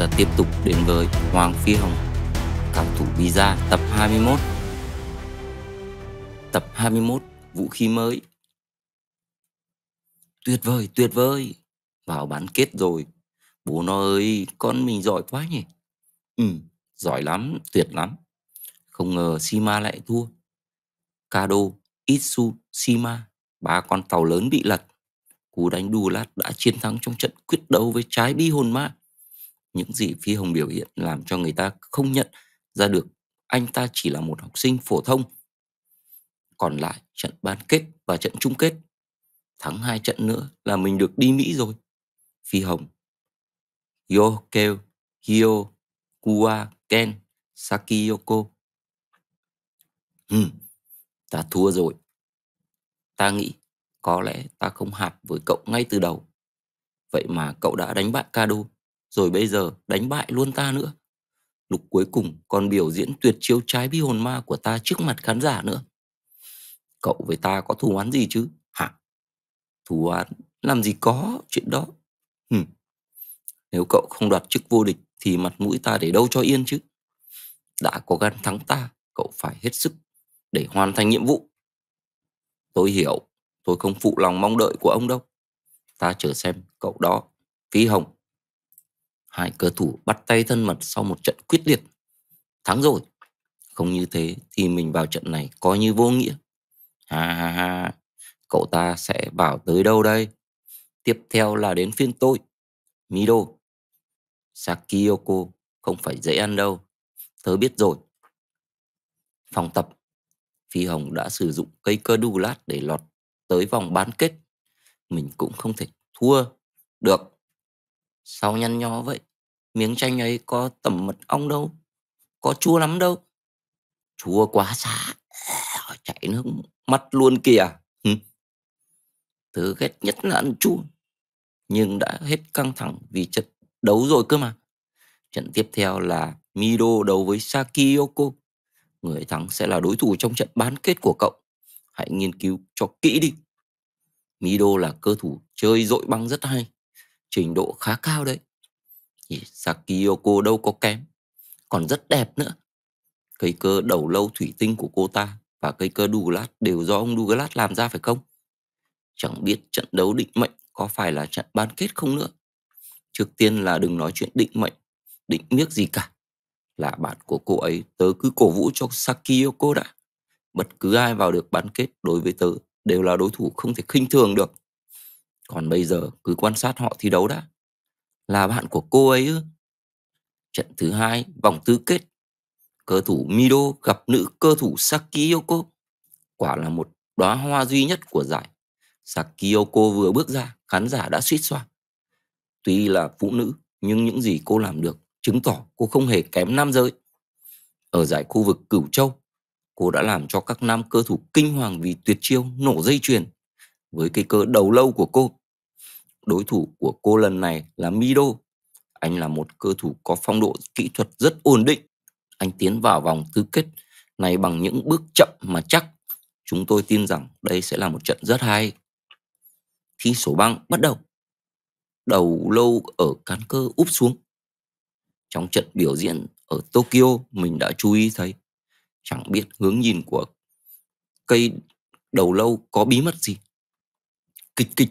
ta tiếp tục đến với Hoàng Phi Hồng, Cảo thủ Visa tập 21. Tập 21, vũ khí mới. Tuyệt vời, tuyệt vời. Vào bán kết rồi. Bố nó ơi, con mình giỏi quá nhỉ. Ừ, giỏi lắm, tuyệt lắm. Không ngờ Shima lại thua. Kado, Itsu, Shima, ba con tàu lớn bị lật. Cú đánh đù lát đã chiến thắng trong trận quyết đấu với trái bi hồn ma những gì Phi Hồng biểu hiện làm cho người ta không nhận ra được anh ta chỉ là một học sinh phổ thông. Còn lại trận bán kết và trận chung kết. Thắng hai trận nữa là mình được đi Mỹ rồi. Phi Hồng Yokeo Hio Kua Ken Sakiyoko Hừm, ta thua rồi. Ta nghĩ có lẽ ta không hạt với cậu ngay từ đầu. Vậy mà cậu đã đánh bại Kado rồi bây giờ đánh bại luôn ta nữa. Lúc cuối cùng còn biểu diễn tuyệt chiếu trái bi hồn ma của ta trước mặt khán giả nữa. Cậu với ta có thù oán gì chứ? Hả? Thù oán? Làm gì có chuyện đó? Hừm. Nếu cậu không đoạt chức vô địch thì mặt mũi ta để đâu cho yên chứ? Đã có gan thắng ta, cậu phải hết sức để hoàn thành nhiệm vụ. Tôi hiểu, tôi không phụ lòng mong đợi của ông đâu. Ta chờ xem cậu đó, Phi Hồng Hai cờ thủ bắt tay thân mật sau một trận quyết liệt. Thắng rồi. Không như thế thì mình vào trận này coi như vô nghĩa. Ha ha ha, cậu ta sẽ bảo tới đâu đây? Tiếp theo là đến phiên tôi. Mido. Sakiyoko không phải dễ ăn đâu. Tớ biết rồi. Phòng tập. Phi Hồng đã sử dụng cây cơ đu lát để lọt tới vòng bán kết. Mình cũng không thể thua. Được. Sao nhăn nhó vậy? Miếng chanh ấy có tẩm mật ong đâu. Có chua lắm đâu. Chua quá xá. chạy nước mắt luôn kìa. Thứ ghét nhất là ăn chua. Nhưng đã hết căng thẳng vì trận đấu rồi cơ mà. Trận tiếp theo là Mido đấu với Sakiyoko. Người thắng sẽ là đối thủ trong trận bán kết của cậu. Hãy nghiên cứu cho kỹ đi. Mido là cơ thủ chơi dội băng rất hay trình độ khá cao đấy. Sakiyoko đâu có kém, còn rất đẹp nữa. Cây cơ đầu lâu thủy tinh của cô ta và cây cơ Douglas đều do ông Douglas làm ra phải không? Chẳng biết trận đấu định mệnh có phải là trận bán kết không nữa. Trước tiên là đừng nói chuyện định mệnh, định miếc gì cả. Là bạn của cô ấy, tớ cứ cổ vũ cho Sakiyoko đã. Bất cứ ai vào được bán kết đối với tớ đều là đối thủ không thể khinh thường được. Còn bây giờ cứ quan sát họ thi đấu đã. Là bạn của cô ấy ư? Trận thứ hai, vòng tứ kết. Cơ thủ Mido gặp nữ cơ thủ Sakiyoko. Quả là một đóa hoa duy nhất của giải. Sakiyoko vừa bước ra, khán giả đã suýt xoa. Tuy là phụ nữ, nhưng những gì cô làm được chứng tỏ cô không hề kém nam giới. Ở giải khu vực Cửu Châu, cô đã làm cho các nam cơ thủ kinh hoàng vì tuyệt chiêu nổ dây chuyền. Với cái cơ đầu lâu của cô, Đối thủ của cô lần này là Mido. Anh là một cơ thủ có phong độ kỹ thuật rất ổn định. Anh tiến vào vòng tứ kết này bằng những bước chậm mà chắc. Chúng tôi tin rằng đây sẽ là một trận rất hay. Khi sổ băng bắt đầu, đầu lâu ở cán cơ úp xuống. Trong trận biểu diễn ở Tokyo, mình đã chú ý thấy chẳng biết hướng nhìn của cây đầu lâu có bí mật gì. Kịch kịch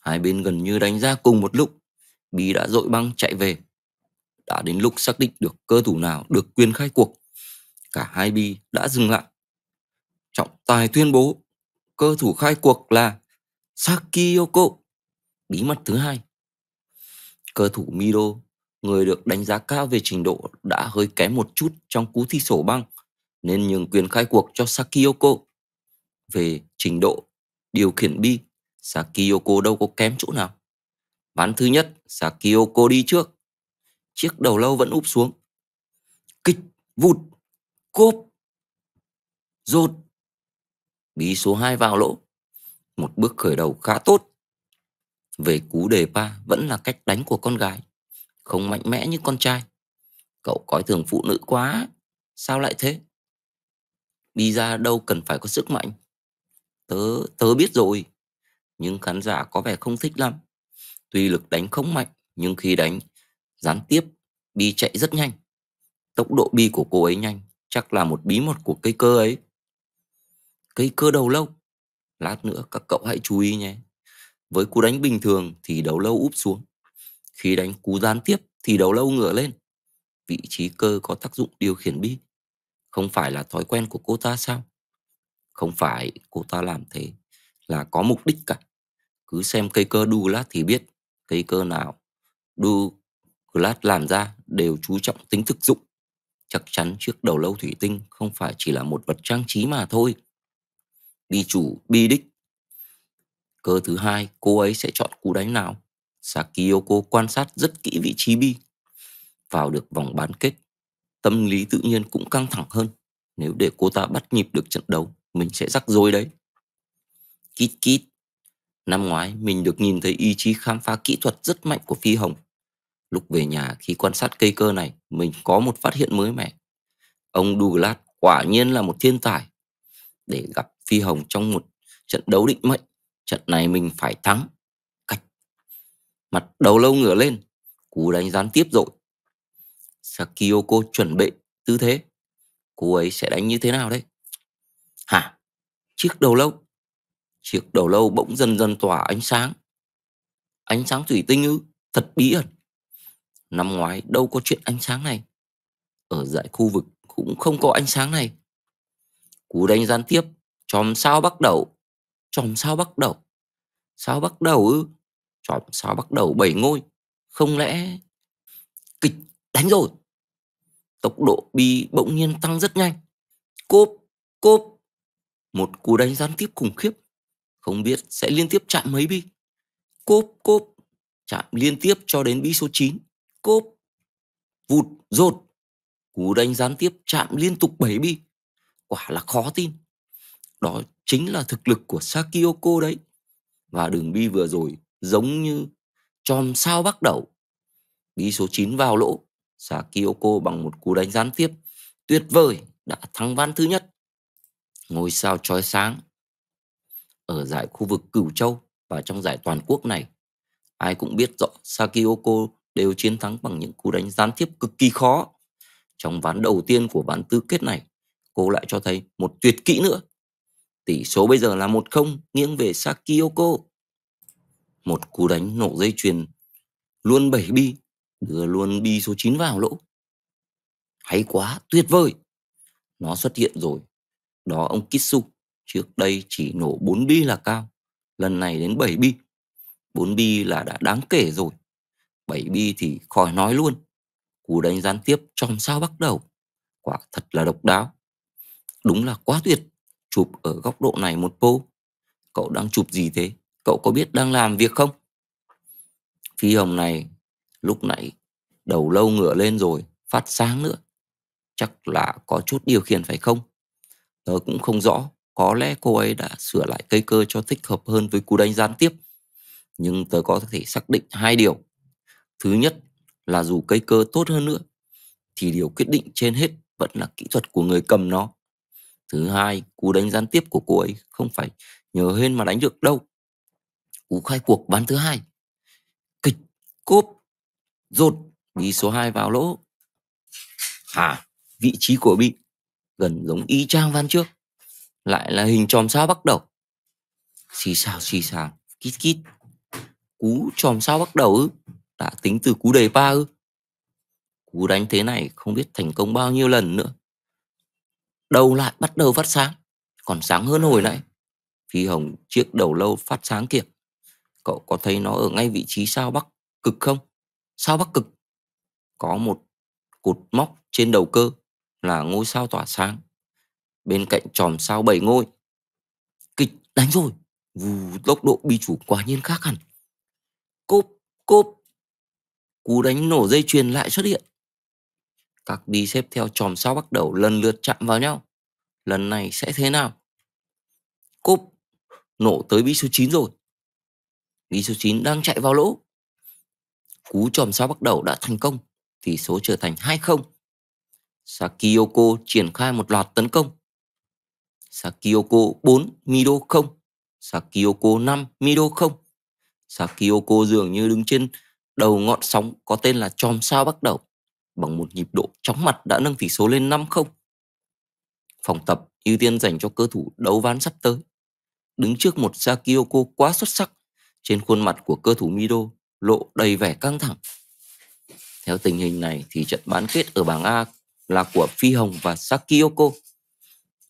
Hai bên gần như đánh ra cùng một lúc. bi đã dội băng chạy về. Đã đến lúc xác định được cơ thủ nào được quyền khai cuộc. Cả hai Bi đã dừng lại. Trọng tài tuyên bố cơ thủ khai cuộc là Sakiyoko. Bí mật thứ hai. Cơ thủ Mido người được đánh giá cao về trình độ đã hơi kém một chút trong cú thi sổ băng, nên nhường quyền khai cuộc cho Sakiyoko. Về trình độ, điều khiển bi Sakiyoko đâu có kém chỗ nào. Ván thứ nhất, Sakiyoko đi trước. Chiếc đầu lâu vẫn úp xuống. Kịch, vụt, cốp, rột. Bí số 2 vào lỗ. Một bước khởi đầu khá tốt. Về cú đề pa vẫn là cách đánh của con gái. Không mạnh mẽ như con trai. Cậu coi thường phụ nữ quá. Sao lại thế? Đi ra đâu cần phải có sức mạnh. Tớ, tớ biết rồi nhưng khán giả có vẻ không thích lắm. Tuy lực đánh không mạnh, nhưng khi đánh, gián tiếp, Bi chạy rất nhanh. Tốc độ Bi của cô ấy nhanh, chắc là một bí mật của cây cơ ấy. Cây cơ đầu lâu. Lát nữa các cậu hãy chú ý nhé. Với cú đánh bình thường thì đầu lâu úp xuống. Khi đánh cú gián tiếp thì đầu lâu ngửa lên. Vị trí cơ có tác dụng điều khiển Bi. Không phải là thói quen của cô ta sao? Không phải cô ta làm thế là có mục đích cả cứ xem cây cơ đu lát thì biết cây cơ nào đu lát làm ra đều chú trọng tính thực dụng. Chắc chắn chiếc đầu lâu thủy tinh không phải chỉ là một vật trang trí mà thôi. Ghi chủ bi đích. Cơ thứ hai, cô ấy sẽ chọn cú đánh nào? Sakiyoko quan sát rất kỹ vị trí bi. Vào được vòng bán kết, tâm lý tự nhiên cũng căng thẳng hơn. Nếu để cô ta bắt nhịp được trận đấu, mình sẽ rắc rối đấy. Kít kít, Năm ngoái, mình được nhìn thấy ý chí khám phá kỹ thuật rất mạnh của phi hồng. Lúc về nhà khi quan sát cây cơ này, mình có một phát hiện mới mẻ. Ông Douglas quả nhiên là một thiên tài. Để gặp phi hồng trong một trận đấu định mệnh, trận này mình phải thắng. Cách. Mặt đầu lâu ngửa lên, cú đánh gián tiếp rồi. Sakioko chuẩn bị tư thế. Cô ấy sẽ đánh như thế nào đấy? Hả? Chiếc đầu lâu Chiếc đầu lâu bỗng dần dần tỏa ánh sáng. Ánh sáng thủy tinh ư, thật bí ẩn. Năm ngoái đâu có chuyện ánh sáng này. Ở dãy khu vực cũng không có ánh sáng này. Cú đánh gián tiếp, chòm sao bắt đầu. Chòm sao bắt đầu. Sao bắt đầu ư? Chòm sao bắt đầu bảy ngôi. Không lẽ... Kịch đánh rồi. Tốc độ bi bỗng nhiên tăng rất nhanh. Cốp, cốp. Một cú đánh gián tiếp khủng khiếp không biết sẽ liên tiếp chạm mấy bi. Cốp cốp, chạm liên tiếp cho đến bi số 9. Cốp, vụt, rột. Cú đánh gián tiếp chạm liên tục 7 bi. Quả là khó tin. Đó chính là thực lực của Sakioko đấy. Và đường bi vừa rồi giống như chòm sao bắt đầu. Bi số 9 vào lỗ. Sakioko bằng một cú đánh gián tiếp tuyệt vời đã thắng ván thứ nhất. Ngôi sao chói sáng ở giải khu vực Cửu Châu và trong giải toàn quốc này. Ai cũng biết rõ Sakioko đều chiến thắng bằng những cú đánh gián tiếp cực kỳ khó. Trong ván đầu tiên của ván tứ kết này, cô lại cho thấy một tuyệt kỹ nữa. Tỷ số bây giờ là 1-0 nghiêng về Sakioko. Một cú đánh nổ dây chuyền luôn bảy bi, đưa luôn bi số 9 vào lỗ. Hay quá, tuyệt vời. Nó xuất hiện rồi. Đó ông Kitsu Trước đây chỉ nổ 4 bi là cao, lần này đến 7 bi. 4 bi là đã đáng kể rồi. 7 bi thì khỏi nói luôn. Cú đánh gián tiếp trong sao bắt đầu. Quả thật là độc đáo. Đúng là quá tuyệt. Chụp ở góc độ này một vô. Cậu đang chụp gì thế? Cậu có biết đang làm việc không? Phi hồng này lúc nãy đầu lâu ngửa lên rồi, phát sáng nữa. Chắc là có chút điều khiển phải không? Tớ cũng không rõ có lẽ cô ấy đã sửa lại cây cơ cho thích hợp hơn với cú đánh gián tiếp. Nhưng tớ có thể xác định hai điều. Thứ nhất là dù cây cơ tốt hơn nữa, thì điều quyết định trên hết vẫn là kỹ thuật của người cầm nó. Thứ hai, cú đánh gián tiếp của cô ấy không phải nhờ hên mà đánh được đâu. Cú khai cuộc bán thứ hai. Kịch, cốp, rột, đi số 2 vào lỗ. À, vị trí của bị gần giống y chang van trước lại là hình chòm sao bắt đầu xì xào xì xào kít kít cú chòm sao bắt đầu ư đã tính từ cú đầy ba ư cú đánh thế này không biết thành công bao nhiêu lần nữa đầu lại bắt đầu phát sáng còn sáng hơn hồi nãy phi hồng chiếc đầu lâu phát sáng kìa cậu có thấy nó ở ngay vị trí sao bắc cực không sao bắc cực có một cột móc trên đầu cơ là ngôi sao tỏa sáng bên cạnh tròm sao bảy ngôi. Kịch đánh rồi, vù tốc độ bi chủ quá nhiên khác hẳn. Cốp, cốp, cú đánh nổ dây chuyền lại xuất hiện. Các đi xếp theo tròm sao bắt đầu lần lượt chạm vào nhau. Lần này sẽ thế nào? Cốp, nổ tới bi số 9 rồi. Bi số 9 đang chạy vào lỗ. Cú tròm sao bắt đầu đã thành công, tỷ số trở thành 2-0. Sakiyoko triển khai một loạt tấn công. Sakioko 4, Mido 0, Sakioko 5, Mido 0. Sakioko dường như đứng trên đầu ngọn sóng có tên là chòm sao bắt đầu bằng một nhịp độ chóng mặt đã nâng tỷ số lên 5-0. Phòng tập ưu tiên dành cho cơ thủ đấu ván sắp tới. Đứng trước một Sakioko quá xuất sắc, trên khuôn mặt của cơ thủ Mido lộ đầy vẻ căng thẳng. Theo tình hình này thì trận bán kết ở bảng A là của Phi Hồng và Sakioko.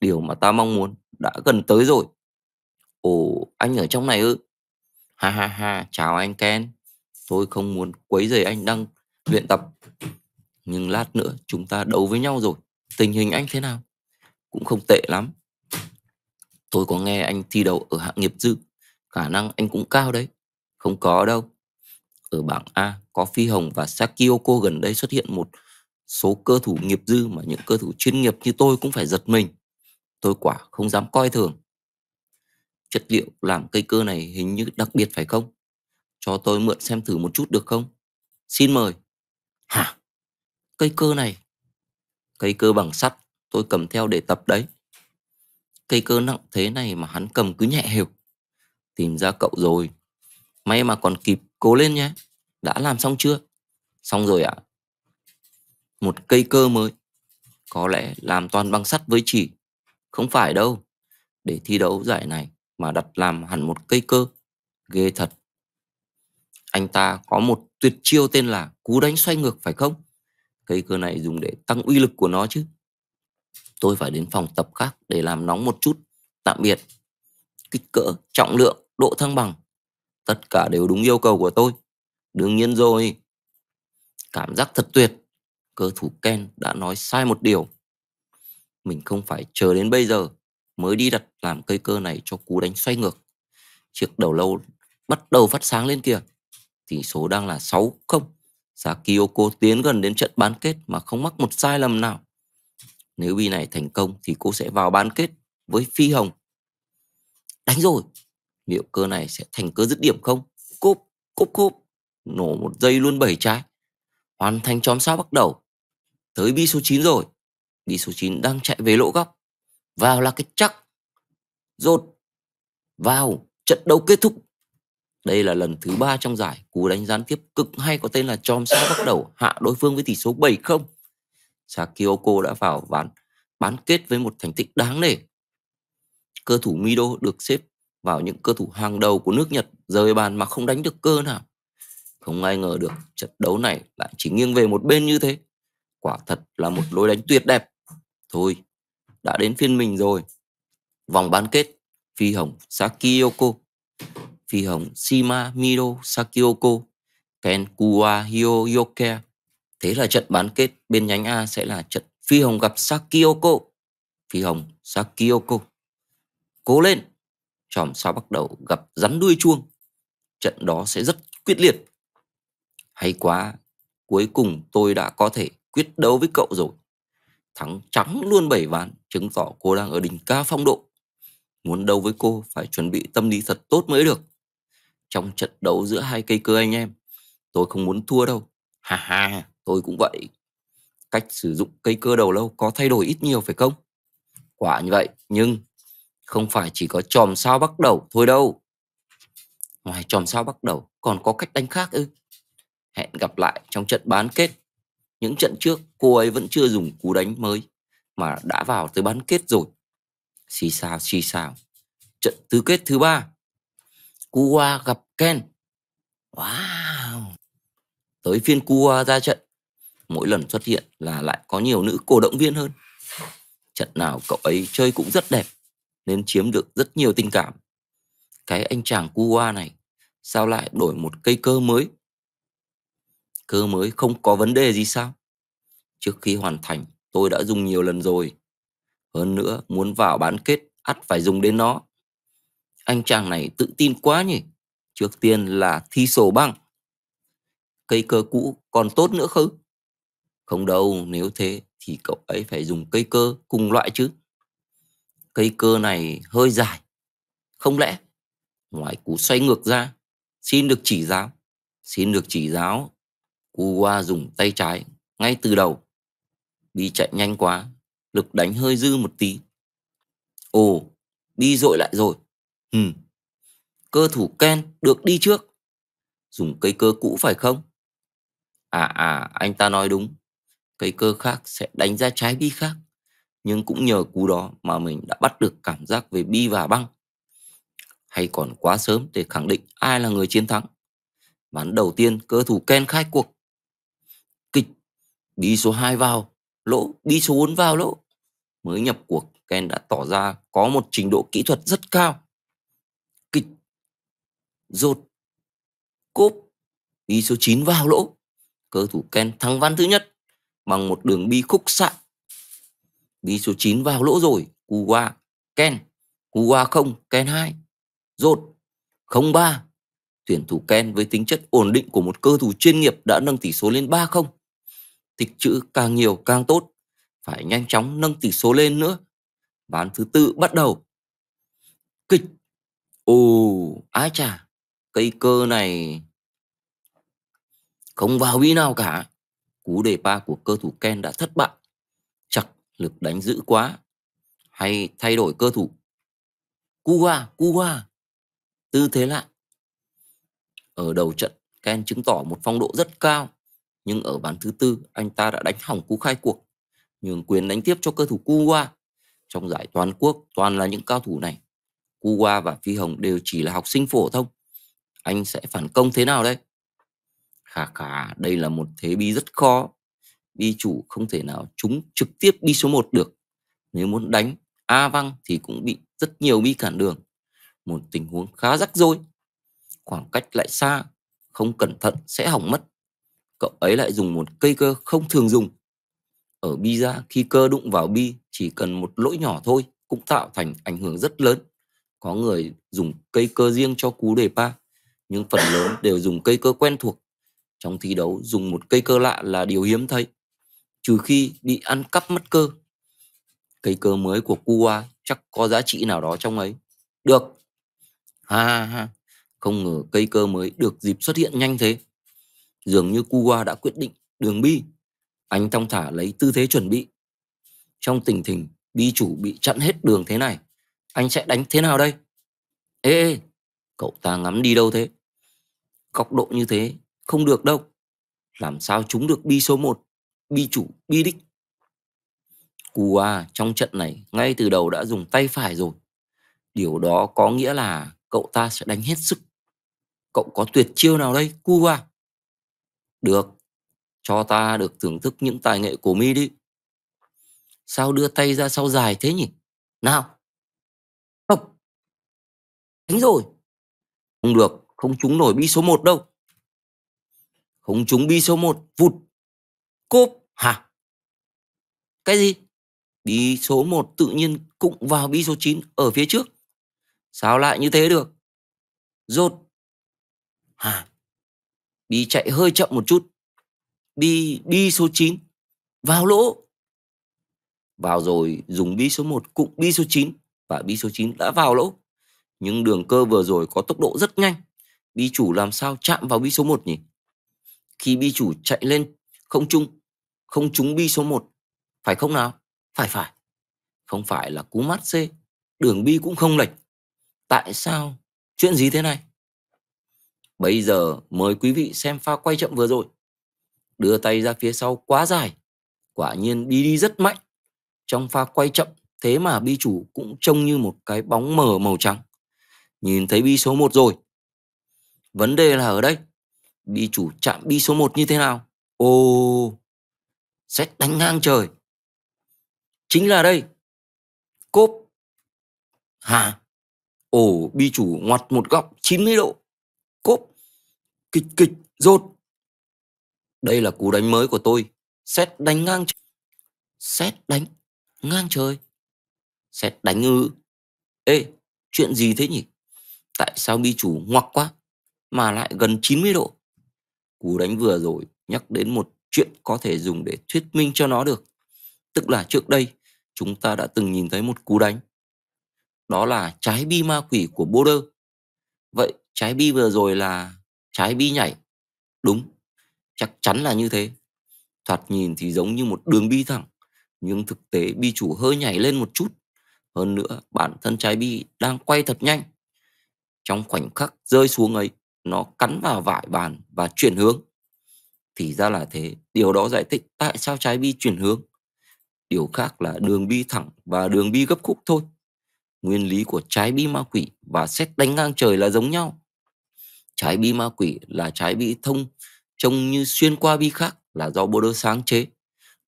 Điều mà ta mong muốn đã gần tới rồi. Ồ, anh ở trong này ư? Ha ha ha, chào anh Ken. Tôi không muốn quấy rầy anh đang luyện tập. Nhưng lát nữa chúng ta đấu với nhau rồi. Tình hình anh thế nào? Cũng không tệ lắm. Tôi có nghe anh thi đấu ở hạng nghiệp dư. Khả năng anh cũng cao đấy. Không có đâu. Ở bảng A có Phi Hồng và Sakioko gần đây xuất hiện một số cơ thủ nghiệp dư mà những cơ thủ chuyên nghiệp như tôi cũng phải giật mình tôi quả không dám coi thường. Chất liệu làm cây cơ này hình như đặc biệt phải không? Cho tôi mượn xem thử một chút được không? Xin mời. Hả? Cây cơ này? Cây cơ bằng sắt tôi cầm theo để tập đấy. Cây cơ nặng thế này mà hắn cầm cứ nhẹ hều. Tìm ra cậu rồi. May mà còn kịp, cố lên nhé. Đã làm xong chưa? Xong rồi ạ. À? Một cây cơ mới. Có lẽ làm toàn bằng sắt với chỉ không phải đâu. Để thi đấu giải này mà đặt làm hẳn một cây cơ. Ghê thật. Anh ta có một tuyệt chiêu tên là cú đánh xoay ngược phải không? Cây cơ này dùng để tăng uy lực của nó chứ. Tôi phải đến phòng tập khác để làm nóng một chút. Tạm biệt. Kích cỡ, trọng lượng, độ thăng bằng. Tất cả đều đúng yêu cầu của tôi. Đương nhiên rồi. Cảm giác thật tuyệt. Cơ thủ Ken đã nói sai một điều. Mình không phải chờ đến bây giờ mới đi đặt làm cây cơ này cho cú đánh xoay ngược. Chiếc đầu lâu bắt đầu phát sáng lên kìa. Tỷ số đang là 6 không. Giá Kyoko tiến gần đến trận bán kết mà không mắc một sai lầm nào. Nếu bi này thành công thì cô sẽ vào bán kết với Phi Hồng. Đánh rồi, liệu cơ này sẽ thành cơ dứt điểm không? Cốp, cốp cốp, nổ một giây luôn bảy trái. Hoàn thành chóm sao bắt đầu. Tới bi số 9 rồi, Đi số 9 đang chạy về lỗ góc. Vào là cái chắc. Rột. Vào. Trận đấu kết thúc. Đây là lần thứ ba trong giải cú đánh gián tiếp cực hay có tên là chom sao bắt đầu hạ đối phương với tỷ số 7-0. Sakioko đã vào ván bán kết với một thành tích đáng nể. Cơ thủ Mido được xếp vào những cơ thủ hàng đầu của nước Nhật rời bàn mà không đánh được cơ nào. Không ai ngờ được trận đấu này lại chỉ nghiêng về một bên như thế quả thật là một lối đánh tuyệt đẹp thôi đã đến phiên mình rồi vòng bán kết phi hồng sakioko phi hồng shima miro sakioko ken kuwa thế là trận bán kết bên nhánh a sẽ là trận phi hồng gặp sakioko phi hồng sakioko cố lên chòm sao bắt đầu gặp rắn đuôi chuông trận đó sẽ rất quyết liệt hay quá cuối cùng tôi đã có thể quyết đấu với cậu rồi. Thắng trắng luôn bảy ván, chứng tỏ cô đang ở đỉnh cao phong độ. Muốn đấu với cô phải chuẩn bị tâm lý thật tốt mới được. Trong trận đấu giữa hai cây cơ anh em, tôi không muốn thua đâu. Ha ha, tôi cũng vậy. Cách sử dụng cây cơ đầu lâu có thay đổi ít nhiều phải không? Quả như vậy, nhưng không phải chỉ có chòm sao bắt đầu thôi đâu. Ngoài chòm sao bắt đầu còn có cách đánh khác ư? Hẹn gặp lại trong trận bán kết những trận trước cô ấy vẫn chưa dùng cú đánh mới mà đã vào tới bán kết rồi. Xì sao, xì sao. Trận tứ kết thứ ba. Cuba gặp Ken. Wow. Tới phiên Cuba ra trận. Mỗi lần xuất hiện là lại có nhiều nữ cổ động viên hơn. Trận nào cậu ấy chơi cũng rất đẹp nên chiếm được rất nhiều tình cảm. Cái anh chàng Cuba này sao lại đổi một cây cơ mới cơ mới không có vấn đề gì sao? Trước khi hoàn thành, tôi đã dùng nhiều lần rồi. Hơn nữa, muốn vào bán kết, ắt phải dùng đến nó. Anh chàng này tự tin quá nhỉ? Trước tiên là thi sổ băng. Cây cơ cũ còn tốt nữa không? Không đâu, nếu thế thì cậu ấy phải dùng cây cơ cùng loại chứ. Cây cơ này hơi dài. Không lẽ, ngoài cú xoay ngược ra, xin được chỉ giáo. Xin được chỉ giáo Cú qua dùng tay trái ngay từ đầu. Đi chạy nhanh quá, lực đánh hơi dư một tí. Ồ, đi dội lại rồi. Hừm. Cơ thủ Ken được đi trước. Dùng cây cơ cũ phải không? À à, anh ta nói đúng. Cây cơ khác sẽ đánh ra trái bi khác. Nhưng cũng nhờ cú đó mà mình đã bắt được cảm giác về bi và băng. Hay còn quá sớm để khẳng định ai là người chiến thắng. Ván đầu tiên cơ thủ Ken khai cuộc đi số 2 vào lỗ đi số 4 vào lỗ mới nhập cuộc Ken đã tỏ ra có một trình độ kỹ thuật rất cao kịch rột cốp đi số 9 vào lỗ cơ thủ Ken thắng ván thứ nhất bằng một đường bi khúc xạ đi số 9 vào lỗ rồi cù qua Ken cù qua không Ken 2 rột không ba tuyển thủ Ken với tính chất ổn định của một cơ thủ chuyên nghiệp đã nâng tỷ số lên 3-0 tích chữ càng nhiều càng tốt. Phải nhanh chóng nâng tỷ số lên nữa. Ván thứ tư bắt đầu. Kịch. Ồ, ái chà, cây cơ này không vào vi nào cả. Cú đề ba của cơ thủ Ken đã thất bại. Chặt lực đánh dữ quá. Hay thay đổi cơ thủ. Cuba, Cuba. Tư thế lại. Ở đầu trận, Ken chứng tỏ một phong độ rất cao nhưng ở bán thứ tư anh ta đã đánh hỏng cú khai cuộc, nhường quyền đánh tiếp cho cơ thủ Kuwa Trong giải toàn quốc toàn là những cao thủ này. Kuwa và Phi Hồng đều chỉ là học sinh phổ thông. Anh sẽ phản công thế nào đây? Khà khà, đây là một thế bi rất khó. Bi chủ không thể nào trúng trực tiếp bi số 1 được. Nếu muốn đánh A Văng thì cũng bị rất nhiều bi cản đường. Một tình huống khá rắc rối. Khoảng cách lại xa, không cẩn thận sẽ hỏng mất cậu ấy lại dùng một cây cơ không thường dùng. Ở bi ra khi cơ đụng vào bi chỉ cần một lỗi nhỏ thôi cũng tạo thành ảnh hưởng rất lớn. Có người dùng cây cơ riêng cho cú đề pa, nhưng phần lớn đều dùng cây cơ quen thuộc. Trong thi đấu dùng một cây cơ lạ là điều hiếm thấy, trừ khi bị ăn cắp mất cơ. Cây cơ mới của Cuba chắc có giá trị nào đó trong ấy. Được. Ha ha ha, không ngờ cây cơ mới được dịp xuất hiện nhanh thế. Dường như Cuba đã quyết định đường bi. Anh thong thả lấy tư thế chuẩn bị. Trong tình hình bi chủ bị chặn hết đường thế này, anh sẽ đánh thế nào đây? Ê, ê cậu ta ngắm đi đâu thế? Góc độ như thế không được đâu. Làm sao chúng được bi số 1, bi chủ, bi đích. Cuba trong trận này ngay từ đầu đã dùng tay phải rồi. Điều đó có nghĩa là cậu ta sẽ đánh hết sức. Cậu có tuyệt chiêu nào đây, Cuba? Được, cho ta được thưởng thức những tài nghệ của mi đi. Sao đưa tay ra sau dài thế nhỉ? Nào! Không! Đánh rồi! Không được, không trúng nổi bi số 1 đâu. Không trúng bi số 1, vụt. Cốp, hả? Cái gì? Bi số 1 tự nhiên cũng vào bi số 9 ở phía trước. Sao lại như thế được? Rột. Hả? Đi chạy hơi chậm một chút. Đi, bi số 9. Vào lỗ. Vào rồi dùng bi số 1 cũng bi số 9 và bi số 9 đã vào lỗ. Nhưng đường cơ vừa rồi có tốc độ rất nhanh. Bi chủ làm sao chạm vào bi số 1 nhỉ? Khi bi chủ chạy lên không trung, không trúng bi số 1. Phải không nào? Phải phải. Không phải là cú mắt C. Đường bi cũng không lệch. Tại sao? Chuyện gì thế này? Bây giờ mời quý vị xem pha quay chậm vừa rồi. Đưa tay ra phía sau quá dài. Quả nhiên đi đi rất mạnh. Trong pha quay chậm, thế mà bi chủ cũng trông như một cái bóng mờ màu trắng. Nhìn thấy bi số 1 rồi. Vấn đề là ở đây, bi chủ chạm bi số 1 như thế nào? Ô, sẽ đánh ngang trời. Chính là đây. Cốp. hà Ồ, bi chủ ngoặt một góc 90 độ cốp, kịch kịch, rột. Đây là cú đánh mới của tôi, xét đánh ngang trời. Xét đánh ngang trời. Xét đánh ư. Ê, chuyện gì thế nhỉ? Tại sao bi chủ ngoặc quá, mà lại gần 90 độ? Cú đánh vừa rồi nhắc đến một chuyện có thể dùng để thuyết minh cho nó được. Tức là trước đây, chúng ta đã từng nhìn thấy một cú đánh. Đó là trái bi ma quỷ của Boulder. Vậy trái bi vừa rồi là trái bi nhảy đúng chắc chắn là như thế thoạt nhìn thì giống như một đường bi thẳng nhưng thực tế bi chủ hơi nhảy lên một chút hơn nữa bản thân trái bi đang quay thật nhanh trong khoảnh khắc rơi xuống ấy nó cắn vào vải bàn và chuyển hướng thì ra là thế điều đó giải thích tại sao trái bi chuyển hướng điều khác là đường bi thẳng và đường bi gấp khúc thôi nguyên lý của trái bi ma quỷ và xét đánh ngang trời là giống nhau trái bi ma quỷ là trái bi thông trông như xuyên qua bi khác là do bô đơ sáng chế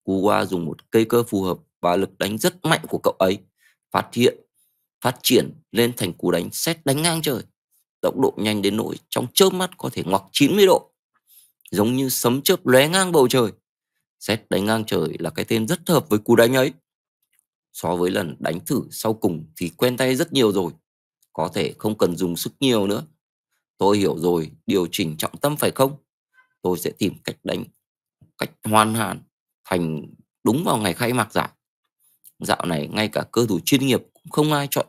Cú qua dùng một cây cơ phù hợp và lực đánh rất mạnh của cậu ấy phát hiện phát triển lên thành cú đánh xét đánh ngang trời tốc độ nhanh đến nỗi trong chớp mắt có thể ngoặc 90 độ giống như sấm chớp lóe ngang bầu trời xét đánh ngang trời là cái tên rất hợp với cú đánh ấy so với lần đánh thử sau cùng thì quen tay rất nhiều rồi có thể không cần dùng sức nhiều nữa Tôi hiểu rồi, điều chỉnh trọng tâm phải không? Tôi sẽ tìm cách đánh, cách hoàn hàn thành đúng vào ngày khai mạc giải. Dạo này ngay cả cơ thủ chuyên nghiệp cũng không ai chọn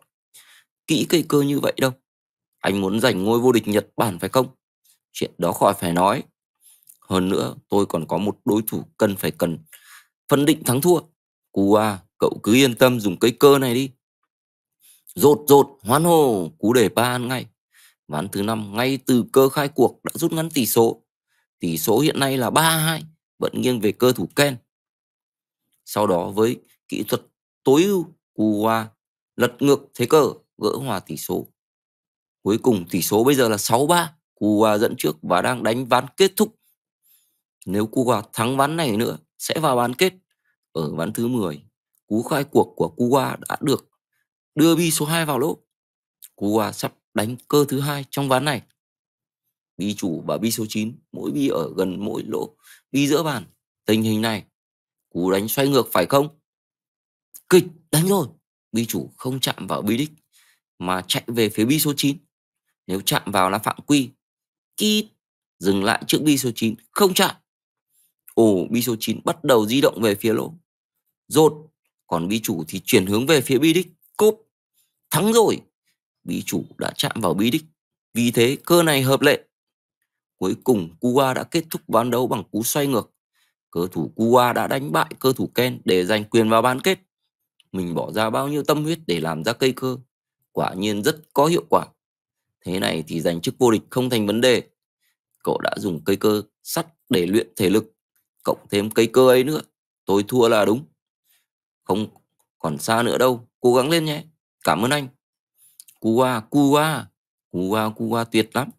kỹ cây cơ như vậy đâu. Anh muốn giành ngôi vô địch Nhật Bản phải không? Chuyện đó khỏi phải nói. Hơn nữa, tôi còn có một đối thủ cần phải cần phân định thắng thua. Cú à, cậu cứ yên tâm dùng cây cơ này đi. Rột rột, hoan hô, cú để ba ăn ngay. Ván thứ năm ngay từ cơ khai cuộc đã rút ngắn tỷ số. Tỷ số hiện nay là 3-2, vẫn nghiêng về cơ thủ Ken. Sau đó với kỹ thuật tối ưu Kuwa lật ngược thế cờ gỡ hòa tỷ số. Cuối cùng tỷ số bây giờ là 6-3, Kuwa dẫn trước và đang đánh ván kết thúc. Nếu Kuwa thắng ván này nữa sẽ vào bán kết. Ở ván thứ 10, cú khai cuộc của Kuwa đã được đưa bi số 2 vào lỗ. Kuwa sắp đánh cơ thứ hai trong ván này. Bi chủ và bi số 9, mỗi bi ở gần mỗi lỗ, bi giữa bàn. Tình hình này, cú đánh xoay ngược phải không? Kịch, đánh rồi. Bi chủ không chạm vào bi đích, mà chạy về phía bi số 9. Nếu chạm vào là phạm quy. Kít, dừng lại trước bi số 9, không chạm. Ồ, bi số 9 bắt đầu di động về phía lỗ. Rột, còn bi chủ thì chuyển hướng về phía bi đích. Cốp, thắng rồi, bí chủ đã chạm vào bí đích. Vì thế cơ này hợp lệ. Cuối cùng Kua đã kết thúc ván đấu bằng cú xoay ngược. Cơ thủ Kua đã đánh bại cơ thủ Ken để giành quyền vào bán kết. Mình bỏ ra bao nhiêu tâm huyết để làm ra cây cơ. Quả nhiên rất có hiệu quả. Thế này thì giành chức vô địch không thành vấn đề. Cậu đã dùng cây cơ sắt để luyện thể lực. Cộng thêm cây cơ ấy nữa. Tôi thua là đúng. Không còn xa nữa đâu. Cố gắng lên nhé. Cảm ơn anh. Cua, cua, cua, cua tuyệt lắm.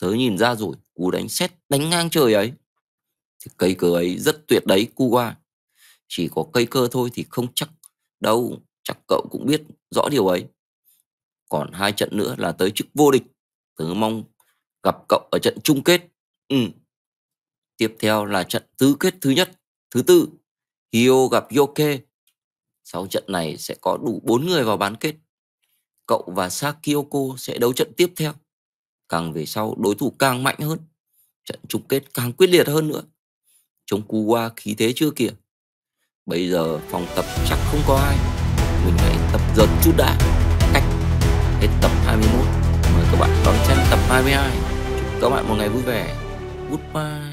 Tớ nhìn ra rồi, cú đánh xét đánh ngang trời ấy. Thì cây cờ ấy rất tuyệt đấy, cua. Chỉ có cây cơ thôi thì không chắc đâu, chắc cậu cũng biết rõ điều ấy. Còn hai trận nữa là tới chức vô địch. Tớ mong gặp cậu ở trận chung kết. Ừ. Tiếp theo là trận tứ kết thứ nhất, thứ tư. Hio gặp Yoke. Sau trận này sẽ có đủ bốn người vào bán kết cậu và Sakyoko sẽ đấu trận tiếp theo. Càng về sau, đối thủ càng mạnh hơn. Trận chung kết càng quyết liệt hơn nữa. Chống Kuwa khí thế chưa kìa. Bây giờ phòng tập chắc không có ai. Mình hãy tập dần chút đã. Cách hết tập 21. Mời các bạn đón xem tập 22. Chúc các bạn một ngày vui vẻ. Goodbye.